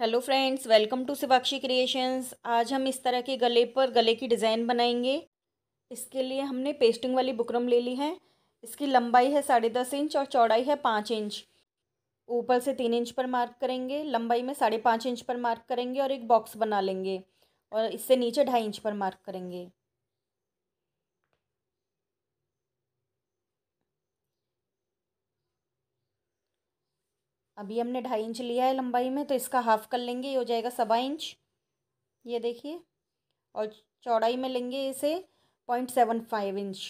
hello friends welcome to Shivakshi Creations आज हम इस तरह के गले पर गले की डिज़ाइन बनाएंगे इसके लिए हमने पेस्टिंग वाली बुकरम ले ली है इसकी लंबाई है साढ़े दस इंच और चौड़ाई है पाँच इंच ऊपर से तीन इंच पर मार्क करेंगे लंबाई में साढ़े पाँच इंच पर मार्क करेंगे और एक बॉक्स बना लेंगे और इससे नीचे ढाई इंच पर मार्क करेंगे अभी हमने ढाई इंच लिया है लंबाई में तो इसका हाफ़ कर लेंगे ये हो जाएगा सवा इंच ये देखिए और चौड़ाई में लेंगे इसे पॉइंट सेवन फाइव इंच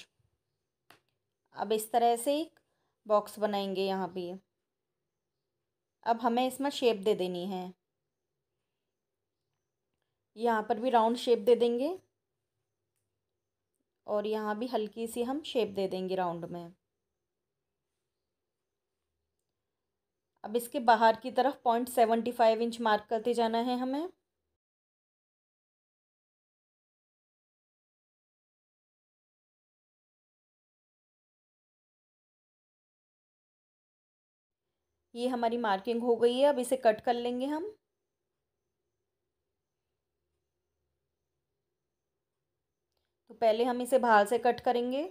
अब इस तरह से एक बॉक्स बनाएंगे यहाँ पे अब हमें इसमें शेप दे देनी है यहाँ पर भी राउंड शेप दे देंगे और यहाँ भी हल्की सी हम शेप दे देंगे राउंड में अब इसके बाहर की तरफ point seventy five inch mark करते जाना है हमें ये हमारी मार्किंग हो गई है अब इसे कट कर लेंगे हम तो पहले हम इसे बाहर से कट करेंगे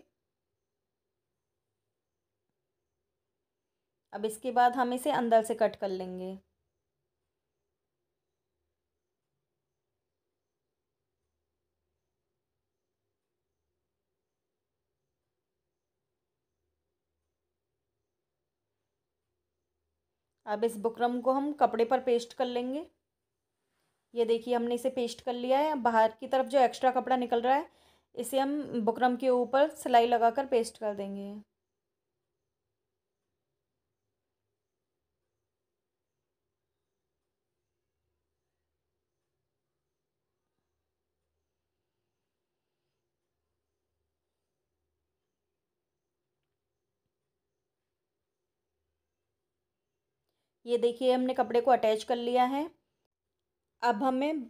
अब इसके बाद हम इसे अंदर से कट कर लेंगे अब इस बुकरम को हम कपड़े पर पेस्ट कर लेंगे ये देखिए हमने इसे पेस्ट कर लिया है बाहर की तरफ जो एक्स्ट्रा कपड़ा निकल रहा है इसे हम बुकरम के ऊपर सिलाई लगाकर पेस्ट कर देंगे ये देखिए हमने कपड़े को अटैच कर लिया है अब हमें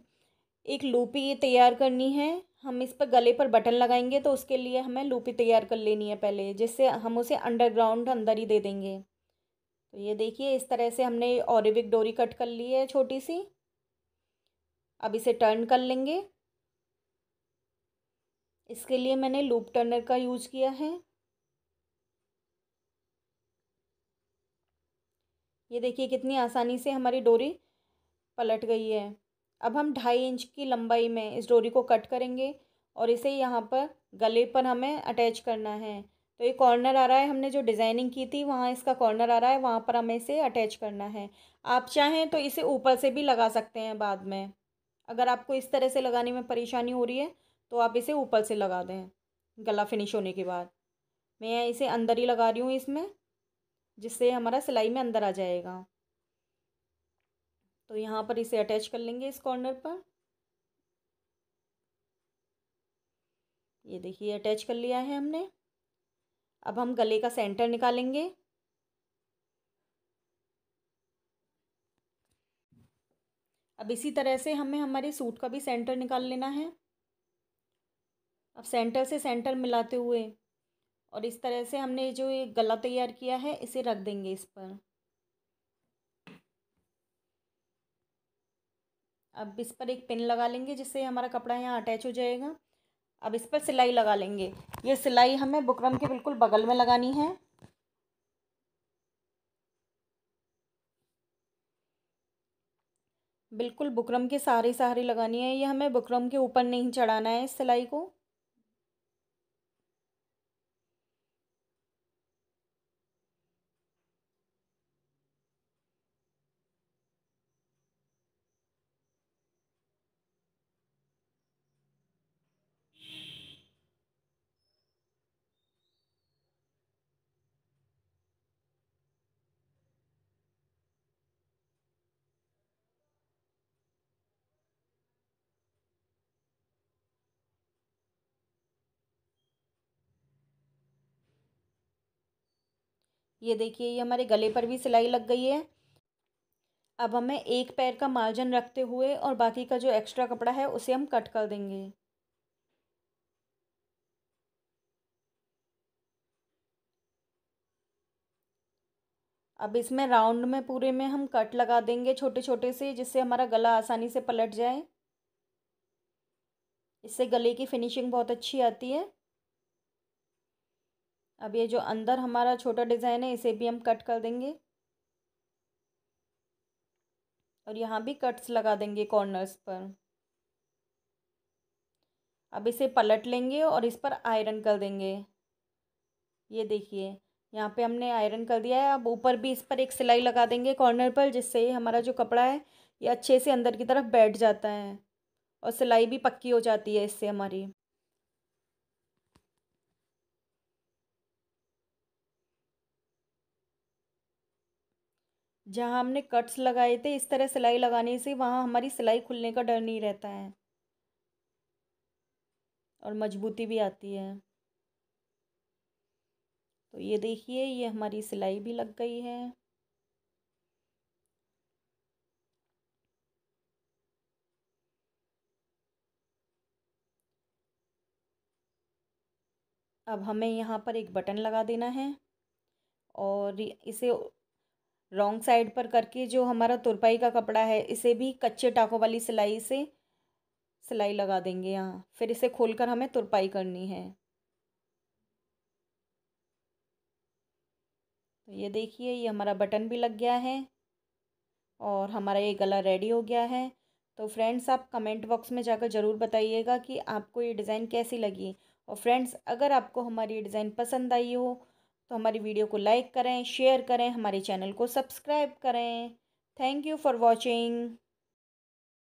एक लूपी तैयार करनी है हम इस पर गले पर बटन लगाएंगे तो उसके लिए हमें लूपी तैयार कर लेनी है पहले जिससे हम उसे अंडरग्राउंड अंदर ही दे देंगे तो ये देखिए इस तरह से हमने औरविक डोरी कट कर ली है छोटी सी अब इसे टर्न कर लेंगे इसके लिए मैंने लूप टर्नर का यूज़ किया है ये देखिए कितनी आसानी से हमारी डोरी पलट गई है अब हम ढाई इंच की लंबाई में इस डोरी को कट करेंगे और इसे यहाँ पर गले पर हमें अटैच करना है तो ये कॉर्नर आ रहा है हमने जो डिज़ाइनिंग की थी वहाँ इसका कॉर्नर आ रहा है वहाँ पर हमें इसे अटैच करना है आप चाहें तो इसे ऊपर से भी लगा सकते हैं बाद में अगर आपको इस तरह से लगाने में परेशानी हो रही है तो आप इसे ऊपर से लगा दें गला फिनिश होने के बाद मैं इसे अंदर ही लगा रही हूँ इसमें जिससे हमारा सिलाई में अंदर आ जाएगा तो यहाँ पर इसे अटैच कर लेंगे इस कॉर्नर पर ये देखिए अटैच कर लिया है हमने अब हम गले का सेंटर निकालेंगे अब इसी तरह से हमें हमारे सूट का भी सेंटर निकाल लेना है अब सेंटर से सेंटर मिलाते हुए और इस तरह से हमने जो ये गला तैयार किया है इसे रख देंगे इस पर अब इस पर एक पिन लगा लेंगे जिससे हमारा कपड़ा यहाँ अटैच हो जाएगा अब इस पर सिलाई लगा लेंगे ये सिलाई हमें बुकरम के बिल्कुल बगल में लगानी है बिल्कुल बुकरम के सहारे सहारे लगानी है ये हमें बुकरम के ऊपर नहीं चढ़ाना है इस सिलाई को ये देखिए ये हमारे गले पर भी सिलाई लग गई है अब हमें एक पैर का मार्जिन रखते हुए और बाकी का जो एक्स्ट्रा कपड़ा है उसे हम कट कर देंगे अब इसमें राउंड में पूरे में हम कट लगा देंगे छोटे छोटे से जिससे हमारा गला आसानी से पलट जाए इससे गले की फिनिशिंग बहुत अच्छी आती है अब ये जो अंदर हमारा छोटा डिज़ाइन है इसे भी हम कट कर देंगे और यहाँ भी कट्स लगा देंगे कॉर्नर्स पर अब इसे पलट लेंगे और इस पर आयरन कर देंगे ये देखिए यहाँ पे हमने आयरन कर दिया है अब ऊपर भी इस पर एक सिलाई लगा देंगे कॉर्नर पर जिससे हमारा जो कपड़ा है ये अच्छे से अंदर की तरफ बैठ जाता है और सिलाई भी पक्की हो जाती है इससे हमारी जहाँ हमने कट्स लगाए थे इस तरह सिलाई लगाने से वहाँ हमारी सिलाई खुलने का डर नहीं रहता है और मजबूती भी आती है तो ये देखिए ये हमारी सिलाई भी लग गई है अब हमें यहाँ पर एक बटन लगा देना है और इसे रॉन्ग साइड पर करके जो हमारा तुरपाई का कपड़ा है इसे भी कच्चे टाकों वाली सिलाई से सिलाई लगा देंगे यहाँ फिर इसे खोलकर हमें तुरपाई करनी है तो ये देखिए ये हमारा बटन भी लग गया है और हमारा ये गला रेडी हो गया है तो फ्रेंड्स आप कमेंट बॉक्स में जाकर ज़रूर बताइएगा कि आपको ये डिज़ाइन कैसी लगी और फ्रेंड्स अगर आपको हमारी डिज़ाइन पसंद आई हो तो हमारी वीडियो को लाइक करें शेयर करें हमारे चैनल को सब्सक्राइब करें थैंक यू फॉर वॉचिंग